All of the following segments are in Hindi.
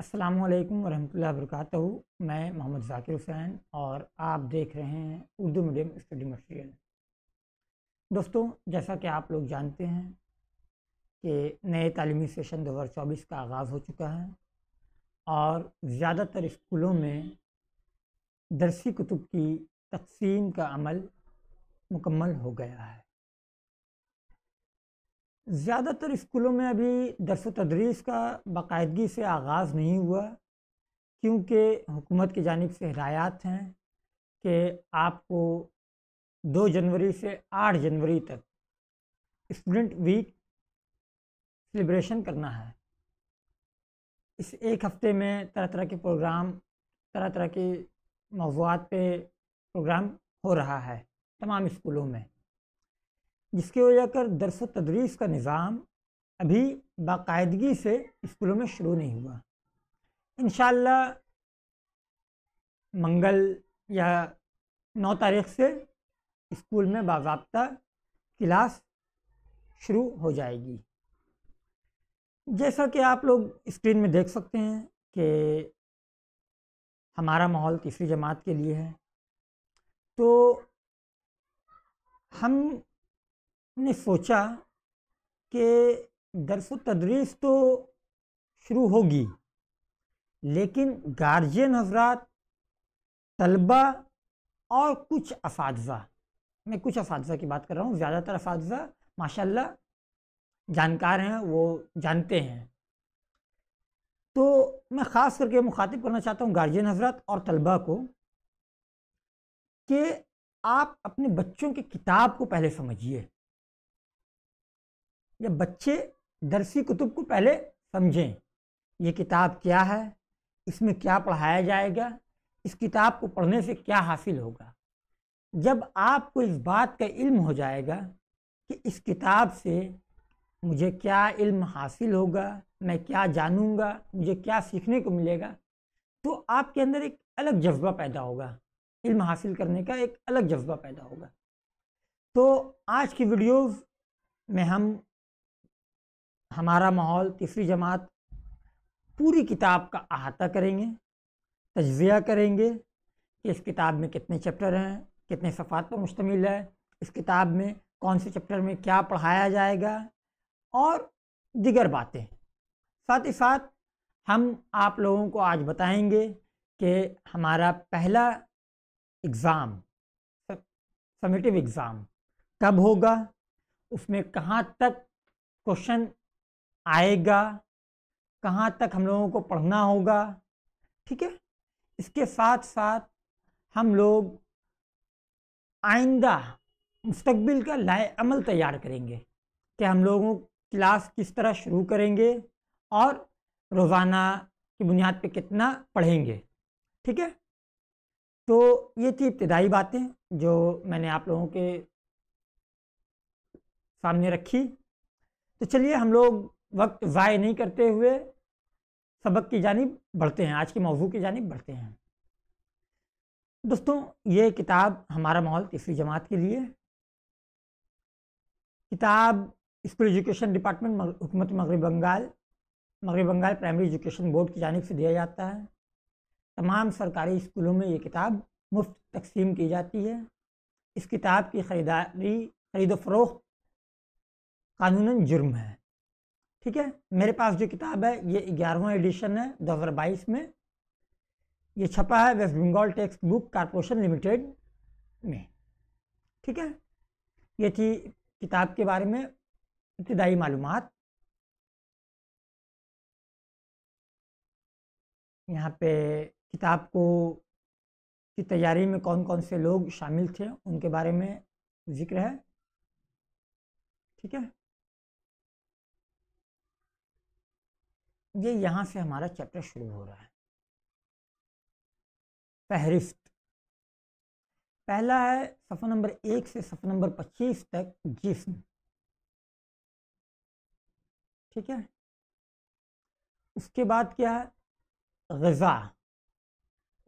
अस्सलाम वालेकुम वरहमतुल्लाहि वबरकत मैं मोहम्मद जाकिर हुसैन और आप देख रहे हैं उर्दू मीडियम स्टडी मटेरियल दोस्तों जैसा कि आप लोग जानते हैं कि नए तालीमी सेशन 2024 का आगाज़ हो चुका है और ज़्यादातर स्कूलों में दरसी कुतुब की तकसीम का अमल मुकम्मल हो गया है ज़्यादातर स्कूलों में अभी दरस तदरीस का बाकायदगी से आगाज़ नहीं हुआ क्योंकि हुकूमत की जानब से हदायत हैं कि आपको दो जनवरी से आठ जनवरी तक स्टूडेंट वीक सेलिब्रेशन करना है इस एक हफ़्ते में तरह तरह के प्रोग्राम तरह तरह के मौजूद पे प्रोग्राम हो रहा है तमाम स्कूलों में जिसकी वजह कर दरस तदरीस का निज़ाम अभी बाकायदगी से स्कूलों में शुरू नहीं हुआ इन मंगल या नौ तारीख से स्कूल में बाबा क्लास शुरू हो जाएगी जैसा कि आप लोग स्क्रीन में देख सकते हैं कि हमारा माहौल तीसरी जमात के लिए है तो हम ने सोचा कि दरस तदरीस तो शुरू होगी लेकिन गार्जियन हजरात तलबा और कुछ इस मैं कुछ इस की बात कर रहा हूँ ज़्यादातर इस माशाल्लाह जानकार हैं वो जानते हैं तो मैं ख़ास करके मुखातिब करना चाहता हूँ गार्जियन हजरत और तलबा को कि आप अपने बच्चों की किताब को पहले समझिए या बच्चे दरसी कुतुब को पहले समझें ये किताब क्या है इसमें क्या पढ़ाया जाएगा इस किताब को पढ़ने से क्या हासिल होगा जब आपको इस बात का इल्म हो जाएगा कि इस किताब से मुझे क्या इल्म हासिल होगा मैं क्या जानूंगा मुझे क्या सीखने को मिलेगा तो आपके अंदर एक अलग जज्बा पैदा होगा इल्म हासिल करने का एक अलग जज्बा पैदा होगा तो आज की वीडियोस में हम हमारा माहौल तीसरी जमात पूरी किताब का अहाता करेंगे तजिया करेंगे कि इस किताब में कितने चैप्टर हैं कितने सफ़ात पर मुश्तमिल है इस किताब में कौन से चैप्टर में क्या पढ़ाया जाएगा और दिगर बातें साथ ही साथ हम आप लोगों को आज बताएंगे कि हमारा पहला एग्ज़ाम समेटिव एग्ज़ाम कब होगा उसमें कहाँ तक क्वेश्चन आएगा कहाँ तक हम लोगों को पढ़ना होगा ठीक है इसके साथ साथ हम लोग आइंदा मुस्तबिल का लाए अमल तैयार करेंगे कि हम लोगों क्लास किस तरह शुरू करेंगे और रोज़ाना की बुनियाद पे कितना पढ़ेंगे ठीक है तो ये थी इब्तदाई बातें जो मैंने आप लोगों के सामने रखी तो चलिए हम लोग वक्त ज़ाय नहीं करते हुए सबक की जानब बढ़ते हैं आज के मौजू की जानब बढ़ते हैं दोस्तों ये किताब हमारा माहौल तीसरी जमात के लिए किताब स्कूल एजुकेशन डिपार्टमेंट हुकूमत मगरब बंगाल मगरब बंगाल प्राइमरी एजुकेशन बोर्ड की जानब से दिया जाता है तमाम सरकारी स्कूलों में ये किताब मुफ्त तकसीम की जाती है इस किताब की ख़रीदारी ख़रीद फरोख्त कानून जुर्म है ठीक है मेरे पास जो किताब है ये ग्यारहवा एडिशन है बाईस में ये छपा है West Bengal text book corporation limited में ठीक है ये थी किताब के बारे में इब्तदाई मालूम यहाँ पे किताब को की तैयारी में कौन कौन से लोग शामिल थे उनके बारे में जिक्र है ठीक है ये यहाँ से हमारा चैप्टर शुरू हो रहा है फहरिस्त पहला है सफ़ा नंबर एक से सफ़ा नंबर पच्चीस तक जिस्म ठीक है उसके बाद क्या है गज़ा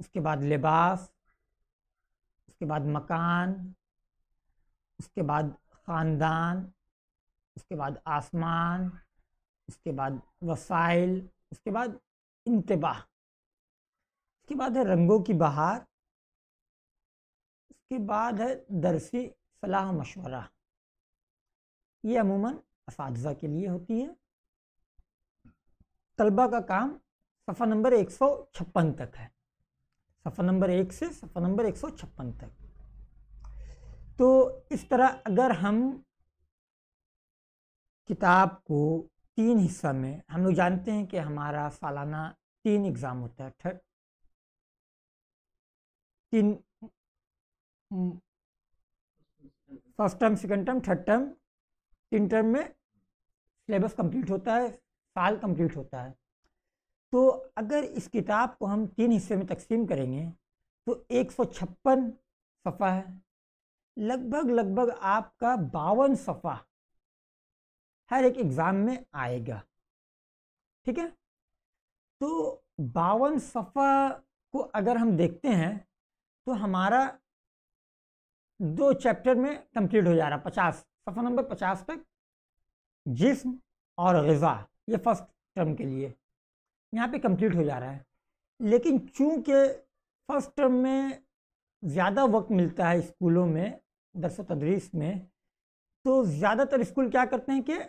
उसके बाद लिबास उसके बाद मकान उसके बाद ख़ानदान उसके बाद आसमान उसके बाद वसाइल उसके बाद इंतबाह उसके बाद है रंगों की बहार उसके बाद है दरसी सलाह मशवरा ये अमूमन इस के लिए होती है तलबा का काम सफ़ा नंबर एक सौ छप्पन तक है सफ़ा नंबर एक से सफ़ा नंबर एक सौ छप्पन तक तो इस तरह अगर हम किताब को तीन हिस्सा में हम लोग जानते हैं कि हमारा सालाना तीन एग्ज़ाम होता है थर्ड तीन first term second term third term तीन टर्म में सिलेबस कंप्लीट होता है साल कंप्लीट होता है तो अगर इस किताब को हम तीन हिस्से में तकसीम करेंगे तो एक सौ छप्पन सफ़ा है लगभग लगभग आपका बावन सफ़ा हर एक एग्जाम में आएगा ठीक है तो बावन सफ़ा को अगर हम देखते हैं तो हमारा दो चैप्टर में कंप्लीट हो जा रहा पचास सफ़ा नंबर पचास तक जिस्म और गज़ा ये फर्स्ट टर्म के लिए यहाँ पे कंप्लीट हो जा रहा है लेकिन चूंकि फर्स्ट टर्म में ज़्यादा वक्त मिलता है स्कूलों में दरस तदरीस में तो ज़्यादातर स्कूल क्या करते हैं कि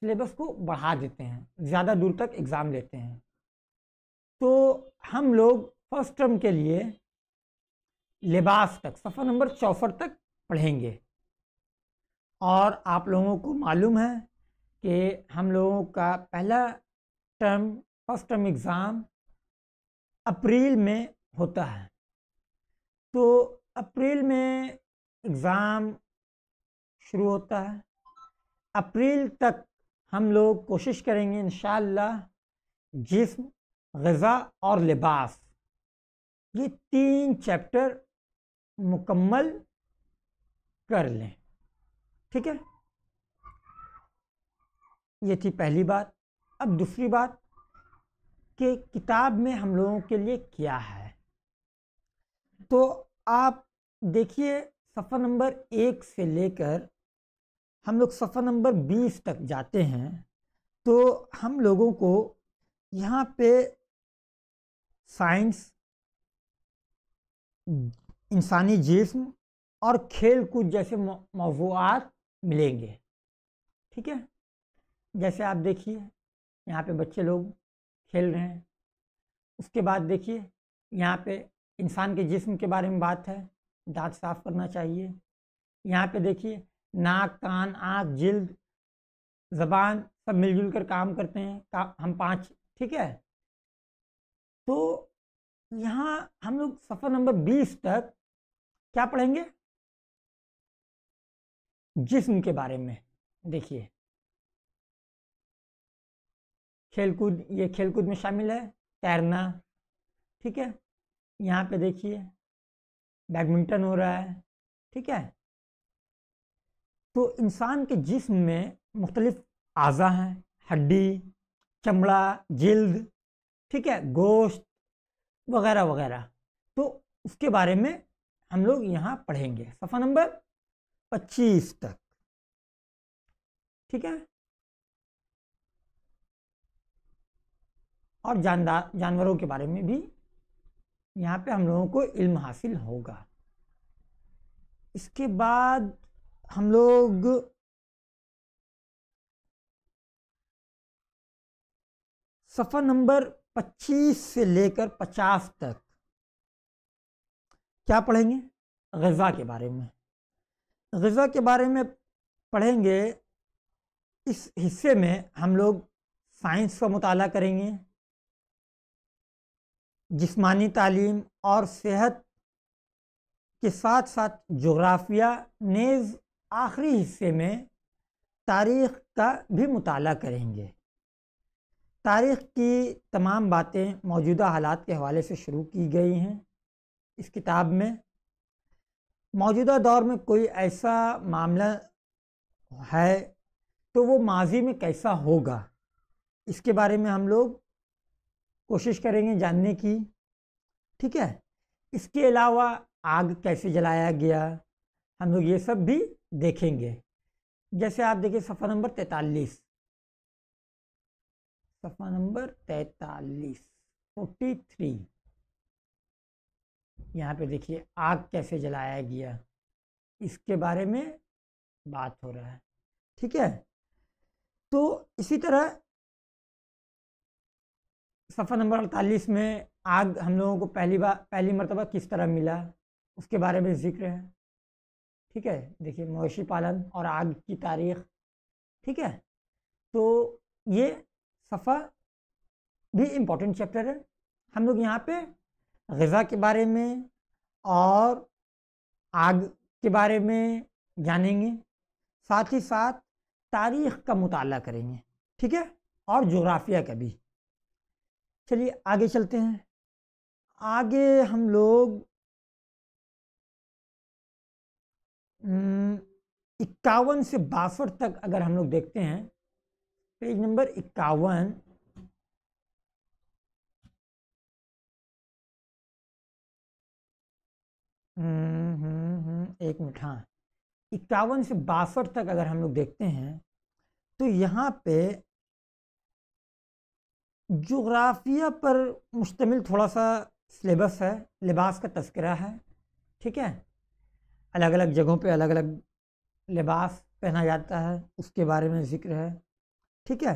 सिलेबस को बढ़ा देते हैं ज़्यादा दूर तक एग्ज़ाम लेते हैं तो हम लोग फर्स्ट टर्म के लिए लिबास तक सफ़र नंबर चौसठ तक पढ़ेंगे और आप लोगों को मालूम है कि हम लोगों का पहला टर्म फर्स्ट टर्म एग्ज़ाम अप्रैल में होता है तो अप्रैल में एग्ज़ाम शुरू होता है अप्रैल तक हम लोग कोशिश करेंगे इन जिस्म गज़ा और लिबास ये तीन चैप्टर मुकम्मल कर लें ठीक है ये थी पहली बात अब दूसरी बात कि किताब में हम लोगों के लिए क्या है तो आप देखिए सफ़र नंबर एक से लेकर हम लोग सफ़र नंबर बीस तक जाते हैं तो हम लोगों को यहाँ पे साइंस इंसानी जिस्म और खेल कूद जैसे मौजूद मिलेंगे ठीक है जैसे आप देखिए यहाँ पे बच्चे लोग खेल रहे हैं उसके बाद देखिए यहाँ पे इंसान के जिस्म के बारे में बात है दांत साफ करना चाहिए यहाँ पे देखिए नाक कान आँख जिल्द जबान सब मिलजुल कर काम करते हैं का, हम पाँच ठीक है तो यहाँ हम लोग सफ़र नंबर बीस तक क्या पढ़ेंगे जिस्म के बारे में देखिए खेलकूद ये खेलकूद में शामिल है तैरना ठीक है यहाँ पे देखिए बैडमिंटन हो रहा है ठीक है तो इंसान के जिस्म में मुख्तलिफ अज़ा हैं हड्डी चमड़ा जल्द ठीक है गोश्त वगैरह वगैरह तो उसके बारे में हम लोग यहाँ पढ़ेंगे सफ़ा नंबर पच्चीस तक ठीक है और जानदार जानवरों के बारे में भी यहाँ पे हम लोगों को इल्म हासिल होगा इसके बाद हम लोग सफ़र नंबर 25 से लेकर 50 तक क्या पढ़ेंगे गज़ा के बारे में गज़ा के बारे में पढ़ेंगे इस हिस्से में हम लोग साइंस का मताल करेंगे जिस्मानी तालीम और सेहत के साथ साथ जोग्राफिया नेज़ आखिरी हिस्से में तारीख़ का भी मताल करेंगे तारीख़ की तमाम बातें मौजूदा हालात के हवाले से शुरू की गई हैं इस किताब में मौजूदा दौर में कोई ऐसा मामला है तो वो माजी में कैसा होगा इसके बारे में हम लोग कोशिश करेंगे जानने की ठीक है इसके अलावा आग कैसे जलाया गया हम लोग ये सब भी देखेंगे जैसे आप देखिए सफ़ा नंबर तैतालीस सफ़ा नंबर तैतालीस फोर्टी थ्री यहाँ पे देखिए आग कैसे जलाया गया इसके बारे में बात हो रहा है ठीक है तो इसी तरह सफ़ा नंबर अड़तालीस में आग हम लोगों को पहली बार पहली मरतबा किस तरह मिला उसके बारे में जिक्र है ठीक है देखिए मवेशी पालन और आग की तारीख ठीक है तो ये सफ़ा भी इम्पोर्टेंट चैप्टर है हम लोग यहाँ पे गज़ा के बारे में और आग के बारे में जानेंगे साथ ही साथ तारीख का मताल करेंगे ठीक है और जोग्राफिया का भी चलिए आगे चलते हैं आगे हम लोग इक्यावन से बासठ तक अगर हम लोग देखते हैं पेज नंबर इक्यावन हम्म, हम्म, हम्म, एक मिनट हाँ इक्यावन से बासठ तक अगर हम लोग देखते हैं तो यहाँ पे जोग्राफिया पर मुश्तमिल थोड़ा सा सिलेबस है लिबास का तस्करा है ठीक है अलग अलग जगहों पे अलग अलग लिबास पहना जाता है उसके बारे में जिक्र है ठीक है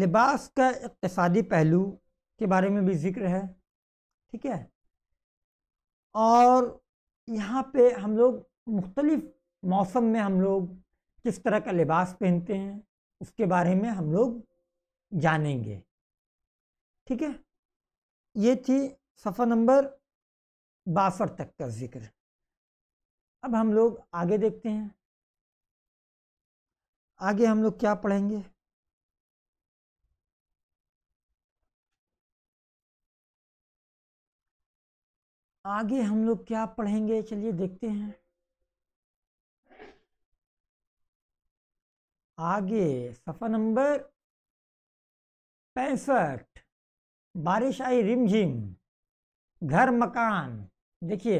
लिबास का इकतसादी पहलू के बारे में भी जिक्र है ठीक है और यहाँ पे हम लोग मुख्तलिफ मौसम में हम लोग किस तरह का लिबास पहनते हैं उसके बारे में हम लोग जानेंगे ठीक है ये थी सफ़ा नंबर बासठ तक का जिक्र अब हम लोग आगे देखते हैं आगे हम लोग क्या पढ़ेंगे आगे हम लोग क्या पढ़ेंगे चलिए देखते हैं आगे सफा नंबर पैंसठ बारिश आई रिमझिम घर मकान देखिए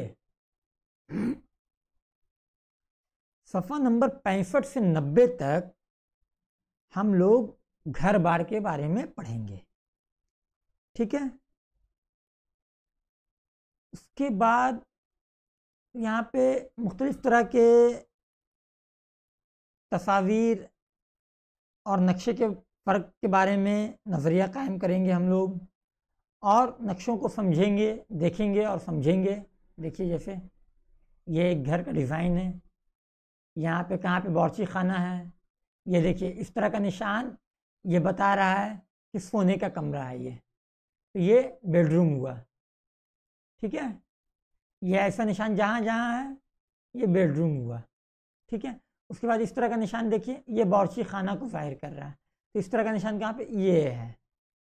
सफ़ा नंबर पैंसठ से नब्बे तक हम लोग घर बार के बारे में पढ़ेंगे ठीक है उसके बाद यहाँ पे मुख्तलिफ़ तरह के तस्वीर और नक्शे के फ़र्क के बारे में नज़रिया कायम करेंगे हम लोग और नक्शों को समझेंगे देखेंगे और समझेंगे देखिए जैसे ये एक घर का डिज़ाइन है यहाँ पे कहाँ पे बॉर्ची खाना है ये देखिए इस तरह का निशान ये बता रहा है कि सोने का कमरा है ये तो ये बेडरूम हुआ ठीक है ये ऐसा निशान जहाँ जहाँ है ये बेडरूम हुआ ठीक है उसके बाद इस तरह का निशान देखिए ये बॉर्ची खाना को ज़ाहिर कर रहा है तो इस तरह का निशान कहाँ पे ये है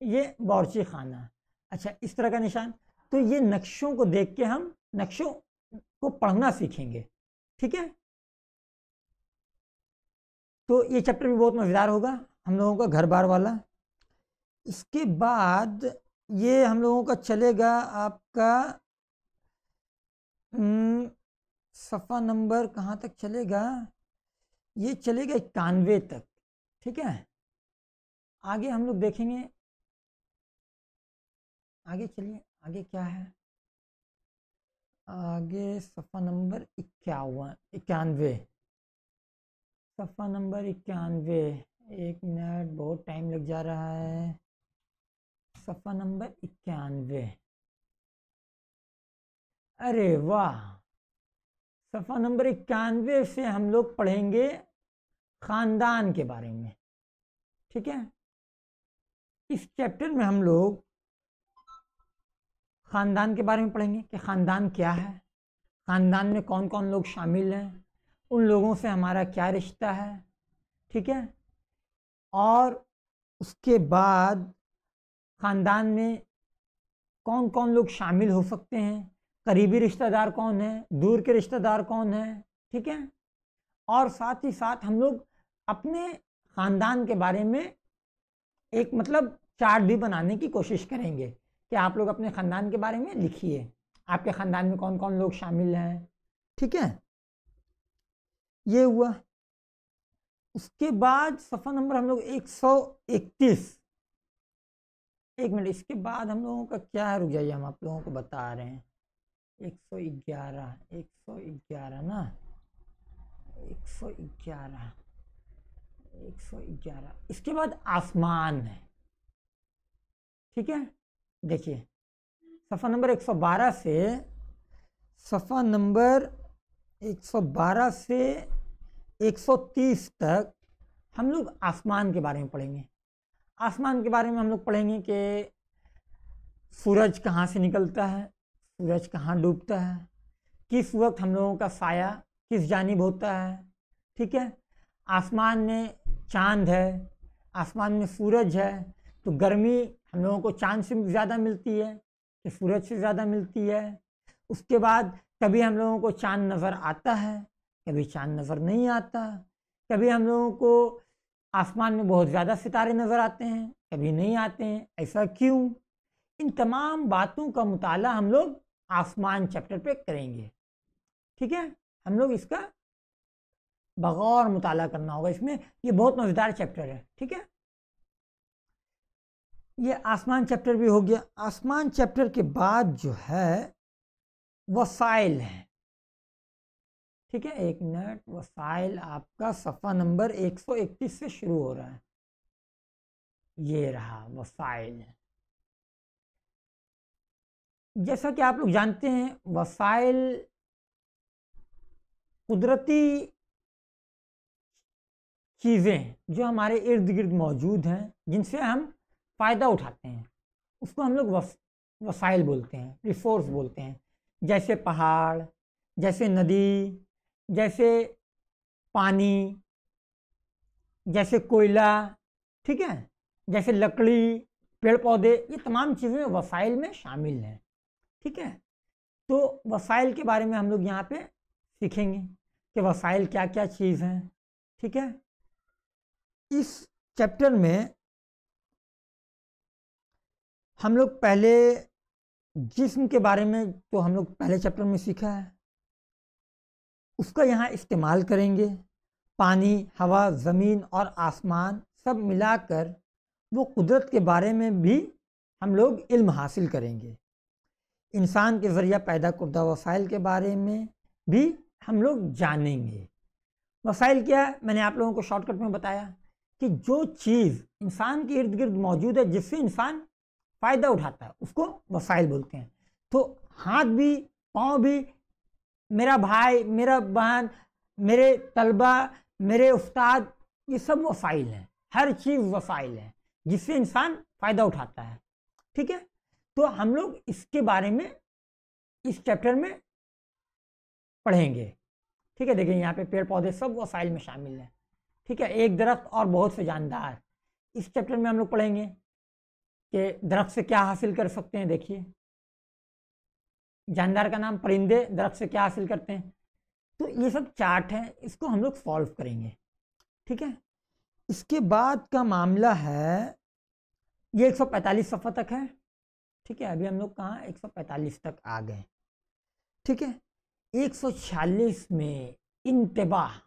ये बॉर्ची खाना अच्छा इस तरह का निशान तो ये नक्शों को देख के हम नक्शों को पढ़ना सीखेंगे ठीक है तो ये चैप्टर भी बहुत मज़ेदार होगा हम लोगों का घर बार वाला इसके बाद ये हम लोगों का चलेगा आपका हम्म, सफ़ा नंबर कहाँ तक चलेगा ये चलेगा इक्यानवे तक ठीक है आगे हम लोग देखेंगे आगे चलिए आगे क्या है आगे सफ़ा नंबर इक्यावन इक्यानवे सफ़ा नंबर इक्यानवे एक मिनट बहुत टाइम लग जा रहा है सफ़ा नंबर इक्यानवे अरे वाह सफ़ा नंबर इक्यानवे से हम लोग पढ़ेंगे ख़ानदान के बारे में ठीक है इस चैप्टर में हम लोग ख़ानदान के बारे में पढ़ेंगे कि ख़ानदान क्या है ख़ानदान में कौन कौन लोग शामिल हैं उन लोगों से हमारा क्या रिश्ता है ठीक है और उसके बाद ख़ानदान में कौन कौन लोग शामिल हो सकते हैं करीबी रिश्तेदार कौन है दूर के रिश्तेदार कौन है ठीक है और साथ ही साथ हम लोग अपने ख़ानदान के बारे में एक मतलब चार्ट भी बनाने की कोशिश करेंगे कि आप लोग अपने ख़ानदान के बारे में लिखिए आपके ख़ानदान में कौन कौन लोग शामिल हैं ठीक है ये हुआ उसके बाद सफ़ा नंबर हम लोग 131 एक मिनट इसके बाद हम लोगों का क्या है रुक जाइए हम आप लोगों को बता रहे हैं 111 111 ना 111 111 इसके बाद आसमान है ठीक है देखिए सफ़ा नंबर 112 से सफ़ा नंबर 112 से 130 तक हम लोग आसमान के बारे में पढ़ेंगे आसमान के बारे में हम लोग पढ़ेंगे कि सूरज कहाँ से निकलता है सूरज कहाँ डूबता है किस वक्त हम लोगों का साया किस जानब होता है ठीक है आसमान में चांद है आसमान में सूरज है तो गर्मी हम लोगों को चांद से ज़्यादा मिलती है तो सूरज से ज़्यादा मिलती है उसके बाद कभी हम लोगों को चांद नज़र आता है कभी चांद नज़र नहीं आता कभी हम लोगों को आसमान में बहुत ज़्यादा सितारे नज़र आते हैं कभी नहीं आते हैं ऐसा क्यों इन तमाम बातों का मताल हम लोग आसमान चैप्टर पे करेंगे ठीक है हम लोग इसका बगौर मुताला करना होगा इसमें ये बहुत मज़ेदार चैप्टर है ठीक है ये आसमान चैप्टर भी हो गया आसमान चैप्टर के बाद जो है वसाइल है ठीक है एक मिनट वसाइल आपका सफ़ा नंबर 131 से शुरू हो रहा है ये रहा वसाइल जैसा कि आप लोग जानते हैं वसाइल कुदरती चीज़ें जो हमारे इर्द गिर्द मौजूद हैं जिनसे हम फ़ायदा उठाते हैं उसको हम लोग वसाइल बोलते हैं रिसोर्स बोलते हैं जैसे पहाड़ जैसे नदी जैसे पानी जैसे कोयला ठीक है जैसे लकड़ी पेड़ पौधे ये तमाम चीज़ें वसाइल में शामिल हैं ठीक है तो वसाइल के बारे में हम लोग यहाँ पे सीखेंगे कि वसाइल क्या क्या चीज़ हैं ठीक है इस चैप्टर में हम लोग पहले जिस्म के बारे में तो हम लोग पहले चैप्टर में सीखा है उसका यहाँ इस्तेमाल करेंगे पानी हवा ज़मीन और आसमान सब मिलाकर वो कुदरत के बारे में भी हम लोग इल्म हासिल करेंगे इंसान के ज़रिया पैदा करदा वसाइल के बारे में भी हम लोग जानेंगे वसाइल क्या है मैंने आप लोगों को शॉर्टकट में बताया कि जो चीज़ इंसान के इर्द गिर्द मौजूद है जिससे इंसान फ़ायदा उठाता है उसको वसाइल बोलते हैं तो हाथ भी पाँव भी मेरा भाई मेरा बहन मेरे तलबा मेरे उस्ताद ये सब वसाइल हैं हर चीज़ वसाइल है जिससे इंसान फ़ायदा उठाता है ठीक है तो हम लोग इसके बारे में इस चैप्टर में पढ़ेंगे ठीक है देखिए यहाँ पे पेड़ पौधे सब वसाइल में शामिल हैं ठीक है एक दरख्त और बहुत से जानदार इस चैप्टर में हम लोग पढ़ेंगे के दरख्त से क्या हासिल कर सकते हैं देखिए जानदार का नाम परिंदे दरख्त से क्या हासिल करते हैं तो ये सब चार्ट है इसको हम लोग सॉल्व करेंगे ठीक है इसके बाद का मामला है ये 145 सफ़ा तक है ठीक है अभी हम लोग कहाँ 145 तक आ गए ठीक है 146 में इंतबाह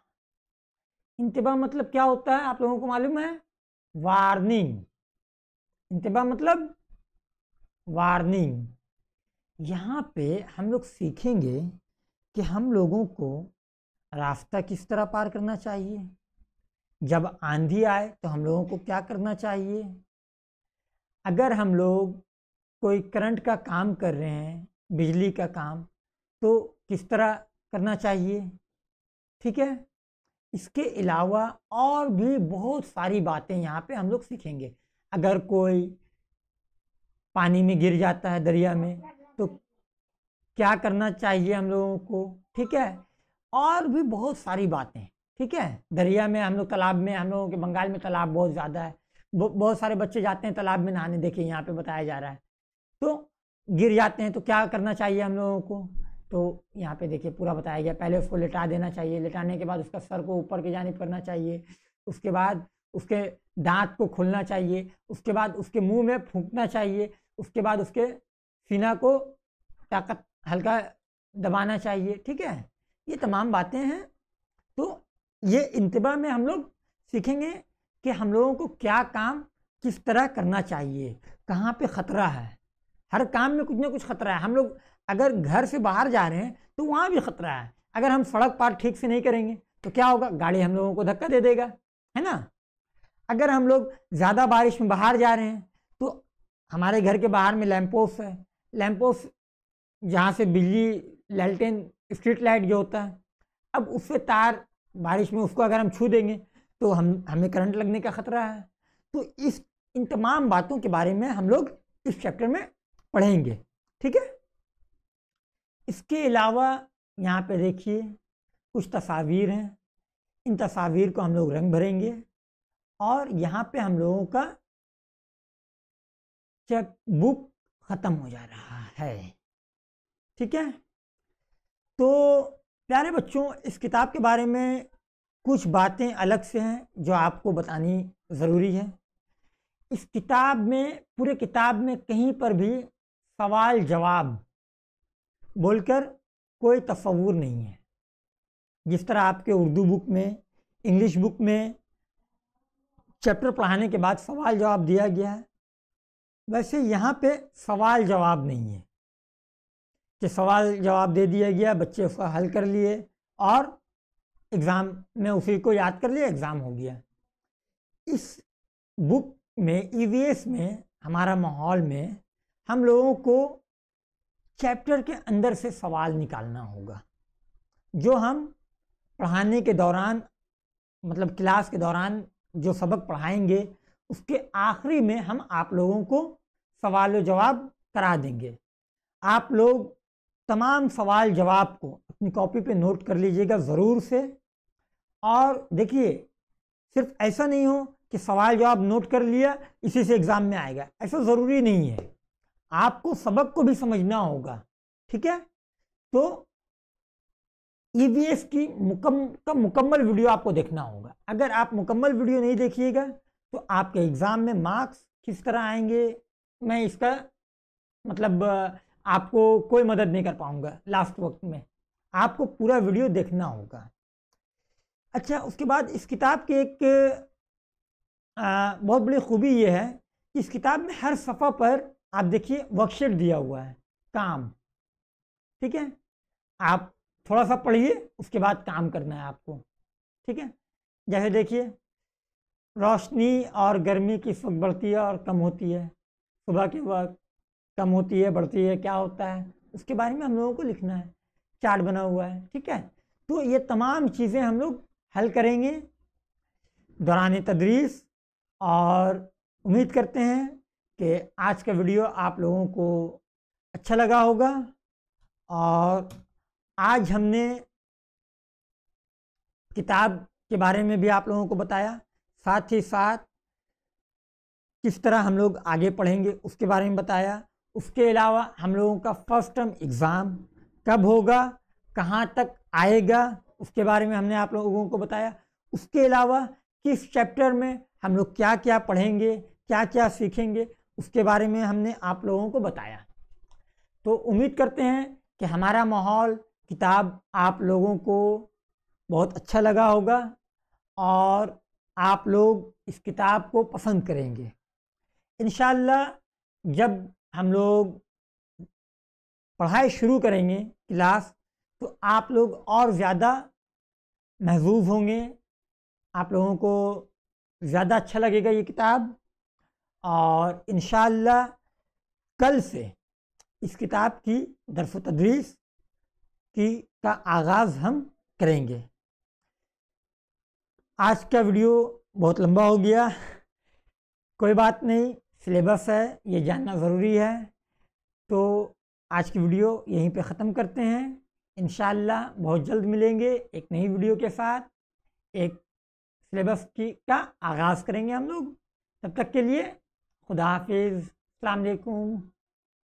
इंतबाह मतलब क्या होता है आप लोगों को मालूम है वार्निंग इंतबा मतलब वार्निंग यहाँ पे हम लोग सीखेंगे कि हम लोगों को रास्ता किस तरह पार करना चाहिए जब आंधी आए तो हम लोगों को क्या करना चाहिए अगर हम लोग कोई करंट का काम कर रहे हैं बिजली का काम तो किस तरह करना चाहिए ठीक है इसके अलावा और भी बहुत सारी बातें यहाँ पे हम लोग सीखेंगे अगर कोई पानी में गिर जाता है दरिया में तो क्या करना चाहिए हम लोगों को ठीक है और भी बहुत सारी बातें ठीक है दरिया में हम लोग तालाब में हम लोगों के बंगाल में तालाब बहुत ज़्यादा है बहुत सारे बच्चे जाते हैं तालाब में नहाने देखिए यहाँ पे बताया जा रहा है तो गिर जाते हैं तो क्या करना चाहिए हम लोगों को तो यहाँ पे देखिए पूरा बताया गया पहले उसको लिटा देना चाहिए लिटाने के बाद उसका सर को ऊपर की जानब करना चाहिए उसके बाद उसके दांत को खोलना चाहिए उसके बाद उसके मुंह में फूंकना चाहिए उसके बाद उसके सीना को ताकत हल्का दबाना चाहिए ठीक है ये तमाम बातें हैं तो ये इंतबा में हम लोग सीखेंगे कि हम लोगों को क्या काम किस तरह करना चाहिए कहाँ पे ख़तरा है हर काम में कुछ ना कुछ ख़तरा है हम लोग अगर घर से बाहर जा रहे हैं तो वहाँ भी ख़तरा है अगर हम सड़क पार ठीक से नहीं करेंगे तो क्या होगा गाड़ी हम लोगों को धक्का दे देगा है ना अगर हम लोग ज़्यादा बारिश में बाहर जा रहे हैं तो हमारे घर के बाहर में लैम्पोस है लैम्पोस जहाँ से बिजली ललटेन स्ट्रीट लाइट जो होता है अब उससे तार बारिश में उसको अगर हम छू देंगे तो हम हमें करंट लगने का ख़तरा है तो इस इन तमाम बातों के बारे में हम लोग इस चैप्टर में पढ़ेंगे ठीक है इसके अलावा यहाँ पे देखिए कुछ तस्वीर हैं इन तस्वीर को हम लोग रंग भरेंगे और यहाँ पे हम लोगों का चेक बुक ख़त्म हो जा रहा है ठीक है तो प्यारे बच्चों इस किताब के बारे में कुछ बातें अलग से हैं जो आपको बतानी ज़रूरी है इस किताब में पूरे किताब में कहीं पर भी सवाल जवाब बोलकर कोई तस्वूर नहीं है जिस तरह आपके उर्दू बुक में इंग्लिश बुक में चैप्टर पढ़ाने के बाद सवाल जवाब दिया गया है वैसे यहाँ पे सवाल जवाब नहीं है कि सवाल जवाब दे दिया गया बच्चे उसका हल कर लिए और एग्ज़ाम में उसी को याद कर लिया एग्ज़ाम हो गया इस बुक में ई e में हमारा माहौल में हम लोगों को चैप्टर के अंदर से सवाल निकालना होगा जो हम पढ़ाने के दौरान मतलब क्लास के दौरान जो सबक पढ़ाएंगे उसके आखिरी में हम आप लोगों को सवाल जवाब करा देंगे आप लोग तमाम सवाल जवाब को अपनी कॉपी पे नोट कर लीजिएगा ज़रूर से और देखिए सिर्फ ऐसा नहीं हो कि सवाल जवाब नोट कर लिया इसी से एग्ज़ाम में आएगा ऐसा ज़रूरी नहीं है आपको सबक को भी समझना होगा ठीक है तो ईवीएस e की मुकम का मुकम्मल वीडियो आपको देखना होगा अगर आप मुकम्मल वीडियो नहीं देखिएगा तो आपके एग्ज़ाम में मार्क्स किस तरह आएंगे मैं इसका मतलब आपको कोई मदद नहीं कर पाऊंगा लास्ट वक्त में आपको पूरा वीडियो देखना होगा अच्छा उसके बाद इस किताब की एक आ, बहुत बड़ी खूबी यह है कि इस किताब में हर सफ़ा पर आप देखिए वर्कशीट दिया हुआ है काम ठीक है आप थोड़ा सा पढ़िए उसके बाद काम करना है आपको ठीक है जैसे देखिए रोशनी और गर्मी की सुख बढ़ती है और कम होती है सुबह के वक्त कम होती है बढ़ती है क्या होता है उसके बारे में हम लोगों को लिखना है चार्ट बना हुआ है ठीक है तो ये तमाम चीज़ें हम लोग हल करेंगे दौरान तदरीस और उम्मीद करते हैं कि आज का वीडियो आप लोगों को अच्छा लगा होगा और आज हमने किताब के बारे में भी आप लोगों को बताया साथ ही साथ किस तरह हम लोग आगे पढ़ेंगे उसके बारे में बताया उसके अलावा हम लोगों का फर्स्ट टर्म एग्ज़ाम कब होगा कहाँ तक आएगा उसके बारे में हमने आप लोगों को बताया उसके अलावा किस चैप्टर में हम लोग क्या क्या पढ़ेंगे क्या क्या सीखेंगे उसके बारे में हमने आप लोगों को बताया तो उम्मीद करते हैं कि हमारा माहौल किताब आप लोगों को बहुत अच्छा लगा होगा और आप लोग इस किताब को पसंद करेंगे इन जब हम लोग पढ़ाई शुरू करेंगे क्लास तो आप लोग और ज़्यादा महजूज होंगे आप लोगों को ज़्यादा अच्छा लगेगा ये किताब और इन कल से इस किताब की दरफ़ तदरीस की का आगाज हम करेंगे आज का वीडियो बहुत लंबा हो गया कोई बात नहीं सिलेबस है ये जानना ज़रूरी है तो आज की वीडियो यहीं पे ख़त्म करते हैं इन बहुत जल्द मिलेंगे एक नई वीडियो के साथ एक सिलेबस की का आगाज़ करेंगे हम लोग तब तक के लिए खुदा हाफिज़ अलकुम